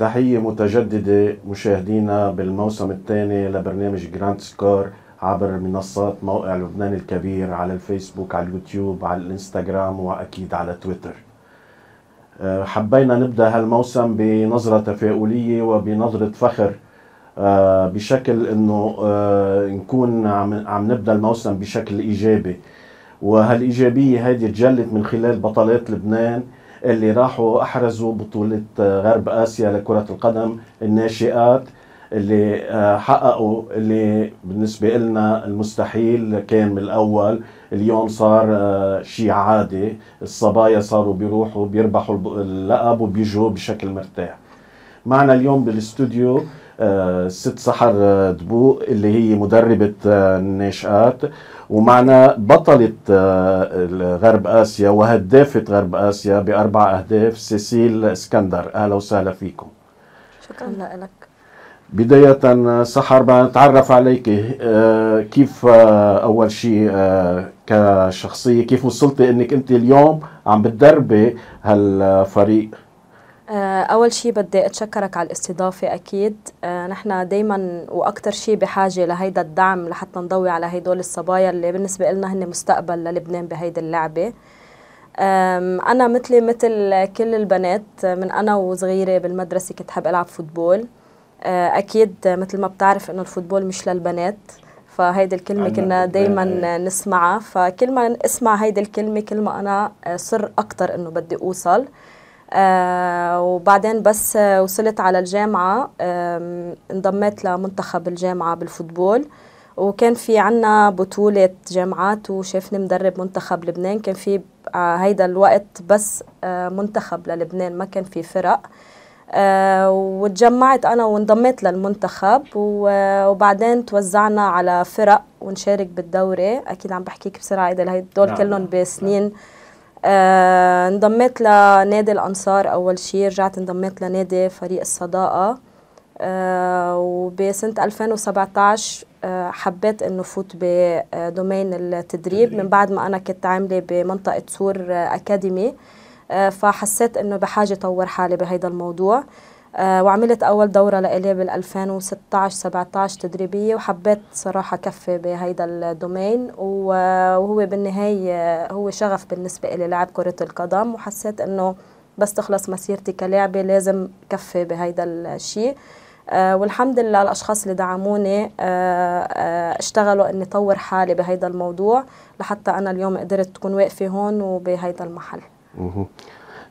تحية متجددة مشاهدينا بالموسم الثاني لبرنامج جراند سكور عبر منصات موقع لبنان الكبير على الفيسبوك على اليوتيوب على الانستغرام وأكيد على تويتر آه، حبينا نبدأ هالموسم بنظرة تفاؤلية وبنظرة فخر آه، بشكل انه آه، نكون عم نبدا الموسم بشكل ايجابي وهالايجابيه هذه تجلت من خلال بطلات لبنان اللي راحوا احرزوا بطوله غرب اسيا لكره القدم الناشئات اللي آه، حققوا اللي بالنسبه لنا المستحيل كان من الاول اليوم صار آه، شيء عادي الصبايا صاروا بيروحوا بيربحوا اللقب وبيجوا بشكل مرتاح معنا اليوم بالاستوديو ست سحر آه، دبوق اللي هي مدربة الناشئات آه، ومعنا بطلة آه، غرب آسيا وهدافة غرب آسيا بأربع أهداف سيسيل اسكندر أهلا وسهلا فيكم شكرا لك بداية سحر بنتعرف عليك كيف أول شيء كشخصية كيف وصلتي أنك أنت اليوم عم بتدربي هالفريق آه، أول شيء بدي أتشكرك على الاستضافة أكيد آه، نحن دايما وأكثر شيء بحاجة لهيدا الدعم لحتى نضوي على هيدول الصبايا اللي بالنسبة لنا هن مستقبل للبنان بهيدي اللعبة أنا مثلي مثل كل البنات آه، من أنا وصغيرة بالمدرسة كنت حب ألعب فوتبول أكيد مثل ما بتعرف إنه الفوتبول مش للبنات فهيدي الكلمة كنا دايما إيه. نسمعها فكل ما اسمع هيدي الكلمة كل ما أنا صر أكتر إنه بدي أوصل آه، وبعدين بس وصلت على الجامعة انضميت لمنتخب الجامعة بالفوتبول وكان في عنا بطولة جامعات وشافني مدرب منتخب لبنان كان في آه، هيدا الوقت بس آه، منتخب للبنان ما كان في فرق وتجمعت أنا وانضميت للمنتخب وبعدين توزعنا على فرق ونشارك بالدوري أكيد عم بحكيك بسرعة إذا هدول نعم، كلهم نعم، بسنين نعم. آه انضميت لنادي الأنصار أول شيء رجعت انضميت لنادي فريق الصداقة آه وبسنة 2017 آه حبيت انه فوت بدومين التدريب من بعد ما انا كنت عامله بمنطقه سور آه، اكاديمي آه، فحسيت انه بحاجه طور حالي بهيدا الموضوع آه، وعملت أول دورة لإلي بال 2016 17 تدريبية وحبيت صراحة كفي بهيدا الدومين وهو بالنهاية هو شغف بالنسبة إلي لعب كرة القدم وحسيت إنه بس تخلص مسيرتي كلاعبة لازم كفي بهيدا الشيء آه، والحمد لله الأشخاص اللي دعموني آه، اشتغلوا أني طور حالي بهيدا الموضوع لحتى أنا اليوم قدرت تكون واقفة هون وبهيدا المحل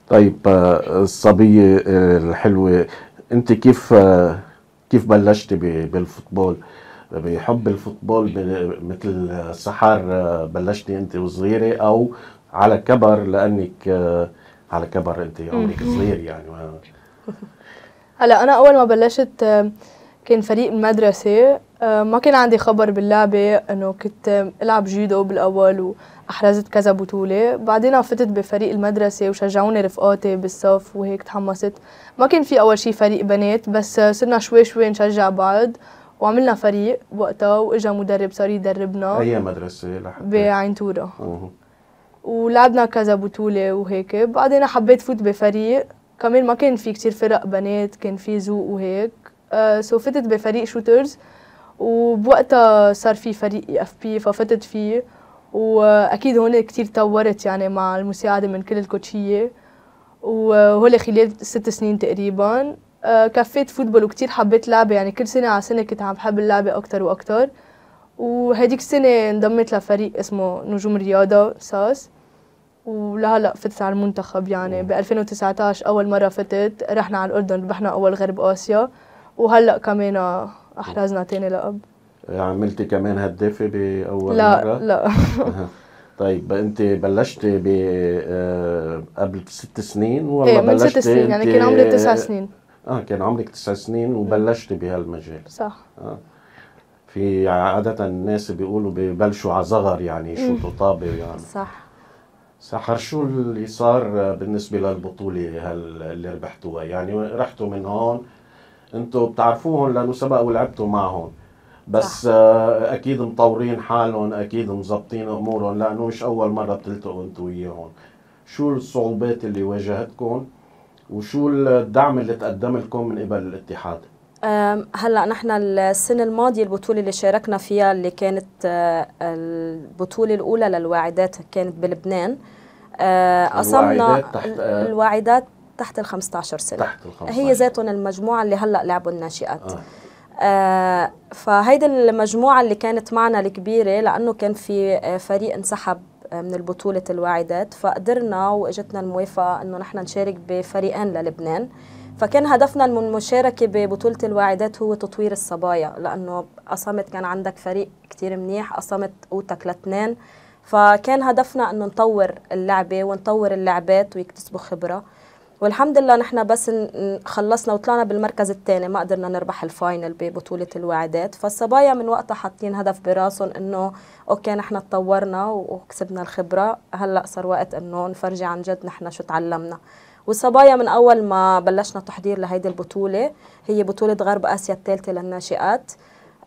طيب آه، الصبية آه، الحلوة انت كيف آه، كيف بلشتي بالفوتبول بحب الفوتبول مثل سحر بلشتي انت وصغيرة او على كبر لانك على كبر انت عمرك صغير يعني هلا انا اول ما بلشت كان فريق المدرسة آه، ما كان عندي خبر باللعبة انه كنت العب جيدو بالاول واحرزت كذا بطولة، بعدين فتت بفريق المدرسة وشجعوني رفقاتي بالصف وهيك تحمست، ما كان في اول شي فريق بنات بس صرنا شوي شوي نشجع بعض وعملنا فريق وقتها واجا مدرب صار يدربنا اي مدرسة بعين تورا ولعبنا كذا بطولة وهيك، بعدين حبيت فوت بفريق كمان ما كان في كتير فرق بنات كان في ذوق وهيك، سو آه، فتت بفريق شوترز وبوقتها صار في فريق اي اف بي ففتت فيه واكيد هون كثير طورت يعني مع المساعده من كل الكوتشيه وهول خلال ست سنين تقريبا آه، كفيت فوتبول وكثير حبيت لعبه يعني كل سنه على سنه كنت عم بحب اللعبه اكثر واكثر وهديك السنه انضميت لفريق اسمه نجوم رياضه ساس ولهلا فتت على المنتخب يعني ب 2019 اول مره فتت رحنا على الاردن ربحنا اول غرب اسيا وهلا كمان احرزنا تاني لقب عملتي كمان هدافه باول لا مره؟ لا لا طيب انت بلشتي ب آه، قبل ست سنين ولا ايه من ست سنين يعني كان عمري تسع سنين اه كان عمرك تسع سنين وبلشتي بهالمجال صح آه. في عادة الناس بيقولوا ببلشوا على صغر يعني شو طابة يعني صح سحر شو اللي صار بالنسبة للبطولة اللي ربحتوها يعني رحتوا من هون انتم بتعرفوهم لانه سبق ولعبتوا معهم بس آه اكيد مطورين حالهم اكيد مظبطين امورهم لانه مش اول مره بتلتقوا انتم وياهم شو الصعوبات اللي واجهتكم وشو الدعم اللي تقدم لكم من قبل الاتحاد هلا نحن السنه الماضيه البطوله اللي شاركنا فيها اللي كانت آه، البطوله الاولى للواعدات كانت بلبنان قسمنا آه، الواعدات تحت آه، الواعدات تحت ال 15 سنه تحت ال 15 هي ذاتهم المجموعه اللي هلا لعبوا الناشئات آه. آه فهيدي المجموعه اللي كانت معنا الكبيره لانه كان في آه، فريق انسحب آه، من البطولة الواعدات فقدرنا وإجتنا الموافقة أنه نحن نشارك بفريقين للبنان فكان هدفنا من المشاركة ببطولة الواعدات هو تطوير الصبايا لأنه أصمت كان عندك فريق كتير منيح أصمت قوتك لاثنين فكان هدفنا أنه نطور اللعبة ونطور اللعبات ويكتسبوا خبرة والحمد لله نحن بس خلصنا وطلعنا بالمركز الثاني ما قدرنا نربح الفاينل ببطولة الوعدات فالصبايا من وقتها حاطين هدف براسهم انه اوكي نحن تطورنا وكسبنا الخبرة هلا صار وقت انه نفرجي عن جد نحن شو تعلمنا والصبايا من اول ما بلشنا تحضير لهيدي البطولة هي بطولة غرب اسيا الثالثة للناشئات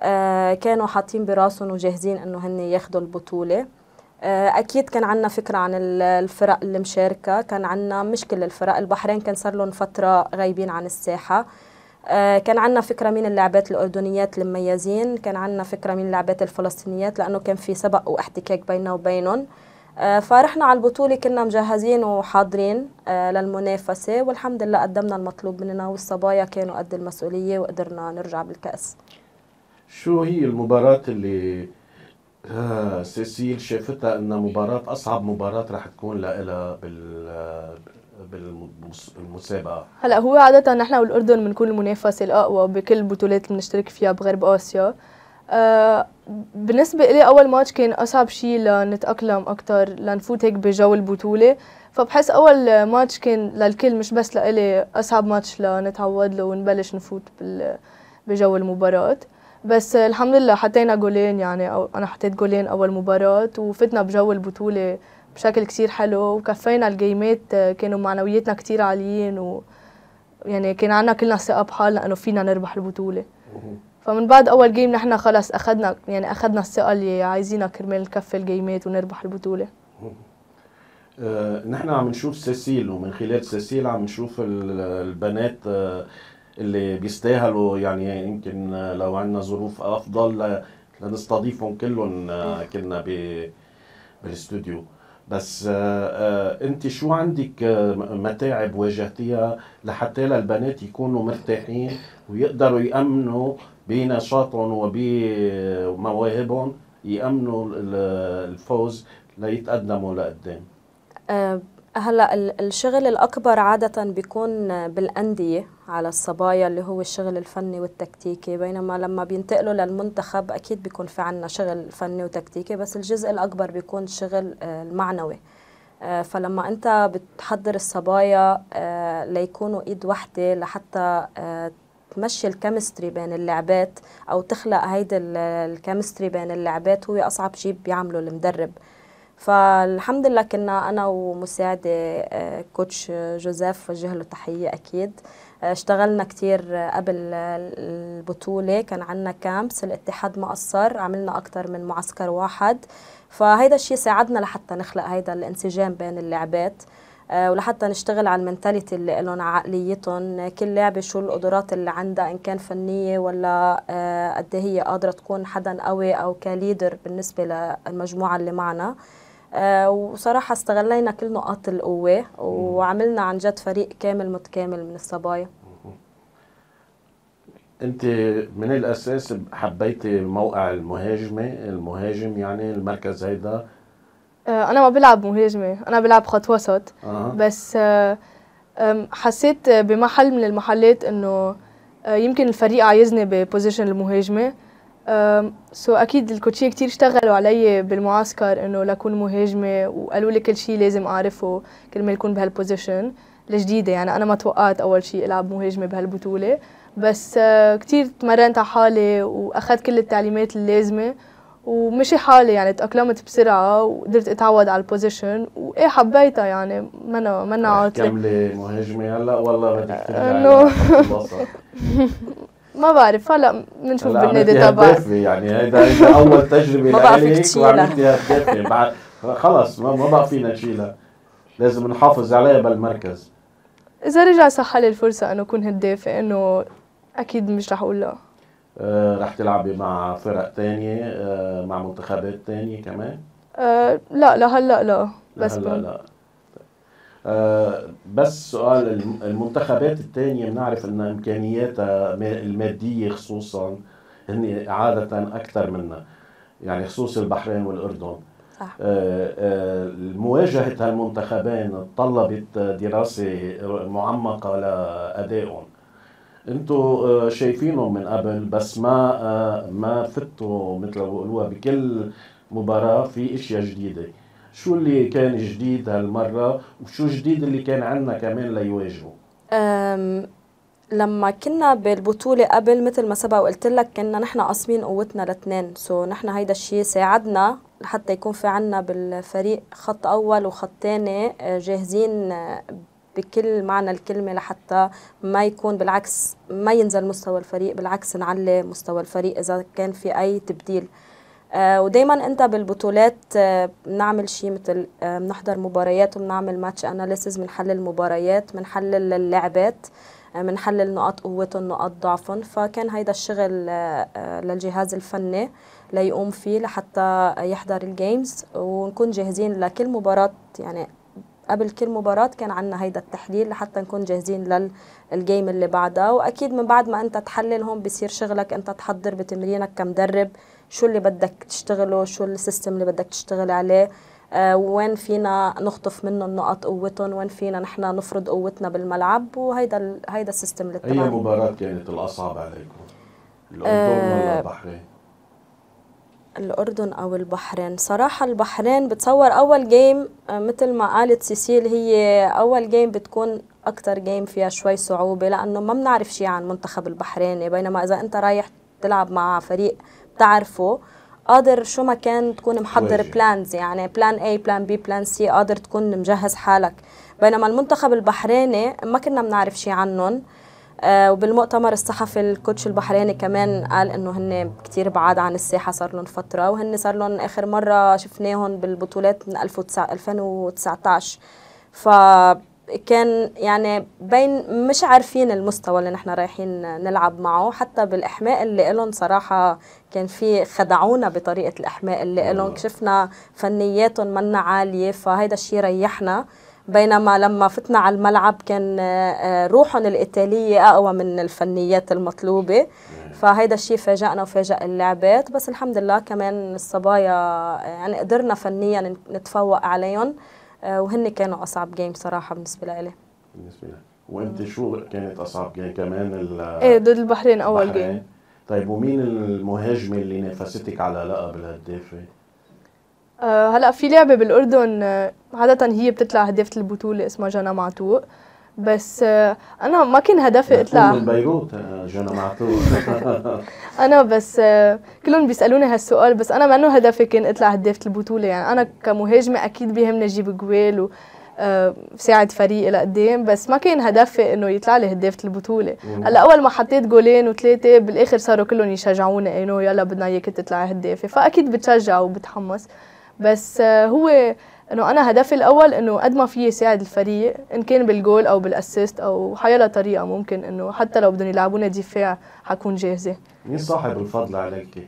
آه كانوا حاطين براسهم وجاهزين انه هن ياخذوا البطوله آه، اكيد كان عندنا فكره عن الفرق اللي مشاركه كان عندنا مش كل الفرق البحرين كان صار لهم فتره غايبين عن الساحه آه، كان عندنا فكره مين اللاعبات الاردنيات المميزين كان عندنا فكره مين اللاعبات الفلسطينيات لانه كان في سبق واحتكاك بيننا وبينهم آه، فرحنا على البطوله كنا مجهزين وحاضرين للمنافسه والحمد لله قدمنا المطلوب مننا والصبايا كانوا قد المسؤوليه وقدرنا نرجع بالكاس شو هي المباراه اللي آه سيسيل شافتها انها مباراة اصعب مباراة رح تكون لها بال بالمسابقة هلا هو عادة نحن والاردن بنكون المنافسة الاقوى بكل البطولات اللي بنشترك فيها بغرب اسيا آه بالنسبة لي أول ماتش كان أصعب شيء لنتأقلم اكثر لنفوت هيك بجو البطولة فبحس أول ماتش كان للكل مش بس لإلي أصعب ماتش لنتعود له ونبلش نفوت بجو المباراة بس الحمد لله حطينا جولين يعني أو أنا حطيت جولين أول مباراة وفتنا بجو البطولة بشكل كثير حلو وكفينا الجيمات كانوا معنوياتنا كثير عاليين و يعني كان عنا كلنا ثقة بحالنا إنه فينا نربح البطولة فمن بعد أول جيم نحن خلص أخذنا يعني أخذنا الثقة اللي عايزينها كرمال نكفي الجيمات ونربح البطولة آه، نحن عم نشوف سيسيل ومن خلال سيسيل عم نشوف البنات آه اللي بيستاهلوا يعني يمكن لو عندنا ظروف افضل لنستضيفهم كلهم آه، كنا بالاستوديو بس آه، آه، انت شو عندك متاعب واجهتيها لحتى للبنات يكونوا مرتاحين ويقدروا يامنوا بنشاطهم وبمواهبهم يامنوا الفوز ليتقدموا لقدام هلا الشغل الاكبر عاده بيكون بالانديه على الصبايا اللي هو الشغل الفني والتكتيكي بينما لما بينتقلوا للمنتخب أكيد بيكون في عنا شغل فني وتكتيكي بس الجزء الأكبر بيكون شغل آه، المعنوي آه، فلما أنت بتحضر الصبايا آه، ليكونوا إيد واحدة لحتى تمشي الكيمستري بين اللعبات أو تخلق هيدي الكيمستري بين اللعبات هو أصعب شيء بيعمله المدرب فالحمد لله كنا انا ومساعده كوتش جوزيف وجه له تحيه اكيد اشتغلنا كتير قبل البطولة كان عنا كامبس الاتحاد ما قصر عملنا أكتر من معسكر واحد فهيدا الشيء ساعدنا لحتى نخلق هيدا الانسجام بين اللعبات آه، ولحتى نشتغل على المنتاليتي اللي لهم عقليتهم كل لعبه شو القدرات اللي عندها ان كان فنيه ولا آه، قد إيه هي قادره تكون حدا قوي او كليدر بالنسبه للمجموعه اللي معنا آه، وصراحه استغلينا كل نقاط القوه وعملنا عن جد فريق كامل متكامل من الصبايا انت من الاساس حبيتي موقع المهاجمه المهاجم يعني المركز هيدا آه، انا ما بلعب مهاجمه انا بلعب خط وسط آه. بس حسيت بمحل من المحلات انه آه، يمكن الفريق عايزني ببوزيشن المهاجمه سو so اكيد الكوتشيه كثير اشتغلوا علي بالمعسكر انه لاكون مهاجمه وقالوا لي كل شيء لازم اعرفه كرمال يكون بهالبوزيشن الجديده يعني انا ما توقعت اول شيء العب مهاجمه بهالبطوله بس أه، كثير تمرنت على حالي واخذت كل التعليمات اللازمه ومشي حالي يعني تأقلمت بسرعة وقدرت اتعود على البوزيشن وايه حبيتها يعني منا منا عاطلة كملي مهاجمة هلا والله بدك ترجعي ما بعرف هلا بنشوف بالنادي تبع يعني هيدا اول تجربه ما بعرف فيك تشيلها بعد خلص ما, بقى فينا نشيلها لازم نحافظ عليها بالمركز اذا رجع صح لي الفرصه انه اكون هدافه انه اكيد مش رح اقول لا آه رح تلعبي مع فرق تانية آه مع منتخبات تانية كمان؟ آه لا لهلا لا, لا بس لا, لا, لا. آه، بس سؤال المنتخبات الثانية بنعرف أن إمكانياتها المادية خصوصا هن عادة أكثر منا يعني خصوص البحرين والأردن صح. آه، آه، مواجهة هالمنتخبين تطلبت دراسة معمقة لأدائهم انتم شايفينهم من قبل بس ما ما فتوا مثل ما بيقولوها بكل مباراة في اشياء جديدة شو اللي كان جديد هالمرة وشو جديد اللي كان عندنا كمان ليواجهوا لما كنا بالبطولة قبل مثل ما سبق وقلت لك كنا نحن قاسمين قوتنا لاثنين سو so نحن هيدا الشيء ساعدنا لحتى يكون في عنا بالفريق خط أول وخط تاني آه، جاهزين آه، بكل معنى الكلمة لحتى ما يكون بالعكس ما ينزل مستوى الفريق بالعكس نعلي مستوى الفريق إذا كان في أي تبديل آه، ودايما انت بالبطولات آه، بنعمل شيء مثل آه، بنحضر مباريات وبنعمل ماتش اناليسز بنحلل مباريات بنحلل اللعبات بنحلل نقاط قوتهم نقاط ضعفهم فكان هيدا الشغل للجهاز الفني ليقوم فيه لحتى يحضر الجيمز ونكون جاهزين لكل مباراة يعني قبل كل مباراة كان عندنا هيدا التحليل لحتى نكون جاهزين للجيم اللي بعدها وأكيد من بعد ما أنت تحلل هون بصير شغلك أنت تحضر بتمرينك كمدرب شو اللي بدك تشتغله شو السيستم اللي بدك تشتغل عليه آه، وين فينا نخطف منهم نقط قوتهم وين فينا نحن نفرض قوتنا بالملعب وهيدا هيدا السيستم اللي اي مباراه كانت يعني الاصعب عليكم الاردن آه ولا البحرين الأردن أو البحرين صراحة البحرين بتصور أول جيم آه، مثل ما قالت سيسيل هي أول جيم بتكون أكتر جيم فيها شوي صعوبة لأنه ما بنعرف شيء عن منتخب البحريني بينما إذا أنت رايح تلعب مع فريق بتعرفه قادر شو ما كان تكون محضر بلانز يعني بلان اي بلان بي بلان سي قادر تكون مجهز حالك بينما المنتخب البحريني ما كنا بنعرف شيء عنهم آه وبالمؤتمر الصحفي الكوتش البحريني كمان قال انه هن كثير بعاد عن الساحه صار لهم فتره وهن صار لهم اخر مره شفناهم بالبطولات من 2019 ف كان يعني بين مش عارفين المستوى اللي نحن رايحين نلعب معه حتى بالاحماء اللي لهم صراحه كان في خدعونا بطريقه الاحماء اللي لهم آه. شفنا فنياتهم منا عاليه فهيدا الشيء ريحنا بينما لما فتنا على الملعب كان آه، آه، روحهم الإيطالية أقوى من الفنيات المطلوبة فهيدا الشيء فاجأنا وفاجأ اللعبات بس الحمد لله كمان الصبايا يعني قدرنا فنيا نتفوق عليهم آه، وهن كانوا اصعب جيم صراحه بالنسبه لي بالنسبه لي وانت شو كانت اصعب جيم كمان ايه ضد البحرين اول جيم طيب ومين المهاجمه اللي نافستك على لقب الهدافه؟ آه، هلا في لعبه بالاردن آه، عاده هي بتطلع هدافه البطوله اسمها جنى معتوق بس آه، انا ما كان هدفي اطلع من بيروت آه، جنى معتوه انا بس آه، كلهم بيسالوني هالسؤال بس انا ما انه هدفي كان اطلع هدافه البطوله يعني انا كمهاجمه اكيد بيهمني اجيب جوال و ساعد فريقي لقدام بس ما كان هدفي انه يطلع لي هدافه البطوله هلا اول ما حطيت جولين وثلاثه بالاخر صاروا كلهم يشجعوني انه يلا بدنا اياك تطلع هدافه فاكيد بتشجع وبتحمس بس هو انه انا هدفي الاول انه قد ما فيي ساعد الفريق ان كان بالجول او بالاسيست او حيلا طريقه ممكن انه حتى لو بدهم يلعبونا دفاع حكون جاهزه مين صاحب الفضل عليكي؟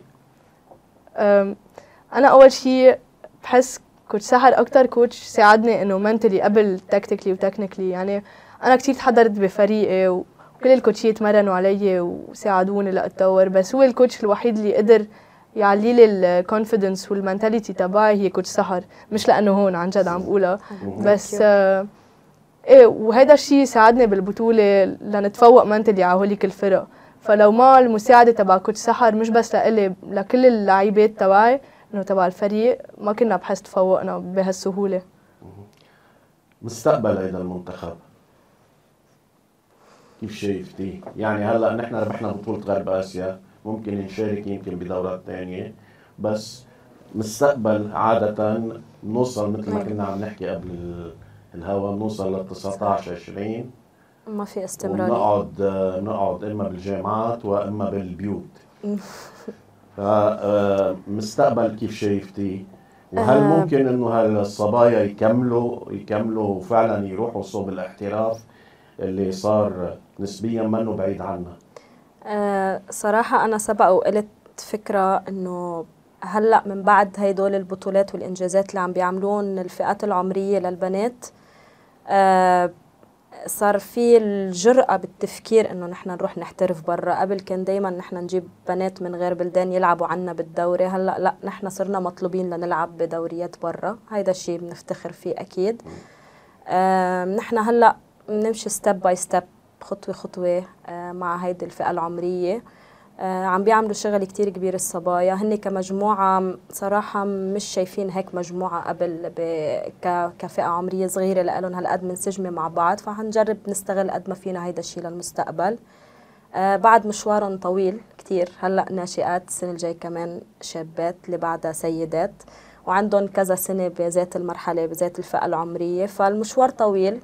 انا اول شيء بحس كوتش سحر اكثر كوتش ساعدني انه منتلي قبل تكتيكلي وتكنيكلي يعني انا كثير تحضرت بفريقي وكل الكوتشيه تمرنوا علي وساعدوني لاتطور بس هو الكوتش الوحيد اللي قدر يعلي لي الكونفيدنس والمنتاليتي تبعي هي كوتش سحر مش لانه هون عن جد عم بقولها بس آه ايه وهذا الشيء ساعدني بالبطوله لنتفوق منتلي على هوليك الفرق فلو ما المساعده تبع كوتش سحر مش بس لإلي لكل اللعيبات تبعي انه تبع الفريق ما كنا بحس تفوقنا بهالسهوله مستقبل هذا المنتخب كيف شايفتيه؟ يعني هلا نحن ربحنا بطوله غرب اسيا ممكن نشارك يمكن بدورات ثانيه بس مستقبل عادة نوصل مثل ما نعم. كنا عم نحكي قبل الهوا بنوصل لل 19 20 ما في استمرار نقعد نقعد اما بالجامعات واما بالبيوت فمستقبل آه، كيف شايفتي وهل آه. ممكن انه هالصبايا يكملوا يكملوا فعلا يروحوا صوب الاحتراف اللي صار نسبيا منه بعيد عنا آه، صراحة أنا سبق وقلت فكرة إنه هلأ من بعد هيدول البطولات والإنجازات اللي عم بيعملون الفئات العمرية للبنات آه، صار في الجرأة بالتفكير إنه نحن نروح نحترف برا قبل كان دايما نحن نجيب بنات من غير بلدان يلعبوا عنا بالدوري هلأ لأ نحن صرنا مطلوبين لنلعب بدوريات برا هيدا الشيء بنفتخر فيه أكيد آه، نحن هلأ بنمشي ستيب باي ستيب خطوة خطوة آه، مع هيدي الفئة العمرية آه، عم بيعملوا شغل كتير كبير الصبايا هن كمجموعة صراحة مش شايفين هيك مجموعة قبل كفئة عمرية صغيرة لألهم هالقد منسجمة مع بعض فحنجرب نستغل قد ما فينا هيدا الشيء للمستقبل آه، بعد مشوار طويل كتير هلأ ناشئات السنة الجاي كمان شابات اللي بعدها سيدات وعندهم كذا سنة بذات المرحلة بذات الفئة العمرية فالمشوار طويل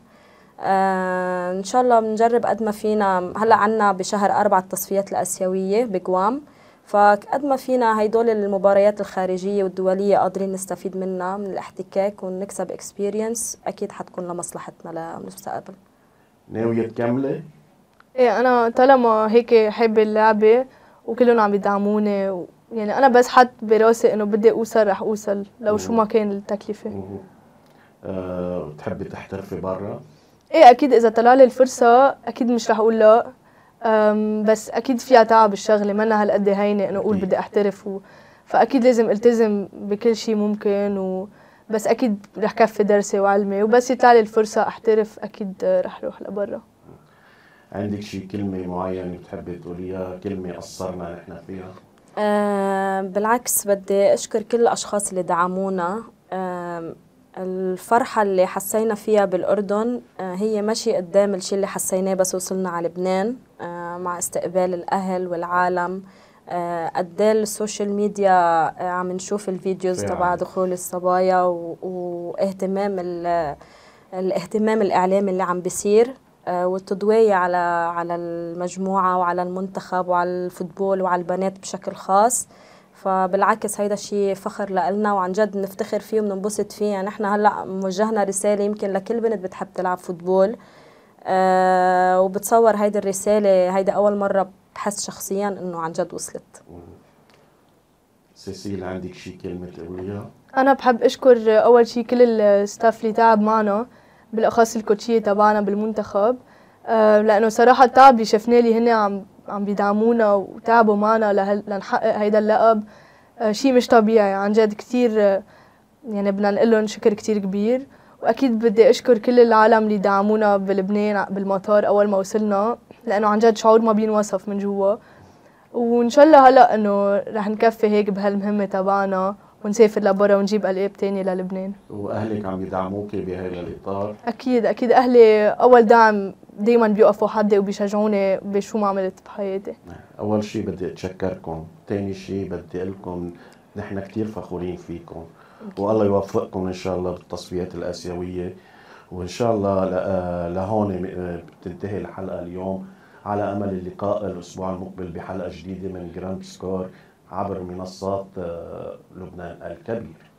آه، ان شاء الله بنجرب قد ما فينا هلا عنا بشهر أربعة التصفيات الآسيوية بجوام فقد ما فينا هيدول المباريات الخارجية والدولية قادرين نستفيد منها من الاحتكاك ونكسب اكسبيرينس أكيد حتكون لمصلحتنا للمستقبل ناوية تكملي؟ ايه أنا طالما هيك حابة اللعبة وكلهم عم يدعموني و... يعني أنا بس حط براسي إنه بدي أوصل رح أوصل لو شو ما كان التكلفة. أه بتحبي تحترفي برا؟ ايه اكيد اذا طلع لي الفرصه اكيد مش رح اقول لا بس اكيد فيها تعب الشغله ما هالقد هينه انه اقول بدي احترف و... فاكيد لازم التزم بكل شيء ممكن و... بس اكيد رح كفي درسي وعلمي وبس يطلع لي الفرصه احترف اكيد رح اروح لبرا عندك شيء كلمه معينه بتحبي تقوليها كلمه قصرنا نحن فيها أه بالعكس بدي اشكر كل الاشخاص اللي دعمونا أه الفرحة اللي حسينا فيها بالأردن آه، هي ماشي قدام الشيء اللي حسيناه بس وصلنا على لبنان آه، مع استقبال الأهل والعالم آه، قد إيه السوشيال ميديا عم نشوف الفيديوز تبع دخول الصبايا واهتمام الاهتمام الإعلامي اللي عم بيصير والتضوية على على المجموعة وعلى المنتخب وعلى الفوتبول وعلى البنات بشكل خاص فبالعكس هيدا الشيء فخر لنا وعن جد بنفتخر فيه وبننبسط فيه يعني احنا هلا موجهنا رساله يمكن لكل بنت بتحب تلعب فوتبول أه وبتصور هيدي الرساله هيدا اول مره بحس شخصيا انه عن جد وصلت سيسيل عندك شيء كلمه تقوليها انا بحب اشكر اول شيء كل الستاف اللي تعب معنا بالاخص الكوتشيه تبعنا بالمنتخب أه لانه صراحه التعب اللي شفناه اللي هن عم عم بيدعمونا وتعبوا معنا لنحقق هيدا اللقب آه، شيء مش طبيعي عن جد كثير آه، يعني بدنا نقول لهم شكر كثير كبير واكيد بدي اشكر كل العالم اللي دعمونا بلبنان بالمطار اول ما وصلنا لانه عن جد شعور ما بينوصف من جوا وان شاء الله هلا انه رح نكفي هيك بهالمهمه تبعنا ونسافر لبرا ونجيب القاب تاني للبنان واهلك عم يدعموك بهذا الاطار؟ اكيد اكيد اهلي اول دعم دائما بيوقفوا حدي وبيشجعوني بشو ما عملت بحياتي نعم. اول شيء بدي اتشكركم، ثاني شيء بدي اقول لكم نحن كثير فخورين فيكم والله يوفقكم ان شاء الله بالتصفيات الاسيويه وان شاء الله آه، لهون آه، بتنتهي الحلقه اليوم على امل اللقاء الاسبوع المقبل بحلقه جديده من جراند سكور عبر منصات آه، لبنان الكبير